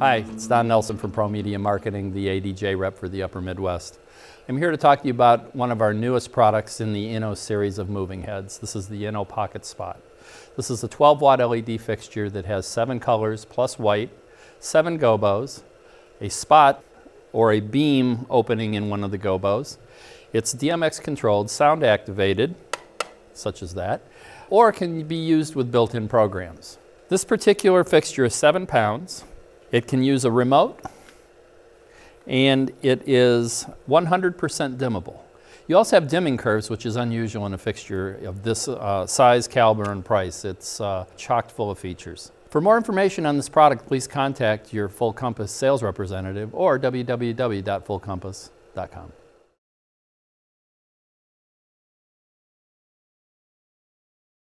Hi, it's Don Nelson from Pro Media Marketing, the ADJ rep for the Upper Midwest. I'm here to talk to you about one of our newest products in the Inno series of moving heads. This is the Inno Pocket Spot. This is a 12 watt LED fixture that has seven colors plus white, seven gobos, a spot or a beam opening in one of the gobos. It's DMX controlled, sound activated, such as that, or can be used with built-in programs. This particular fixture is seven pounds. It can use a remote, and it is 100% dimmable. You also have dimming curves, which is unusual in a fixture of this uh, size, caliber, and price. It's uh, chocked full of features. For more information on this product, please contact your Full Compass sales representative or www.fullcompass.com.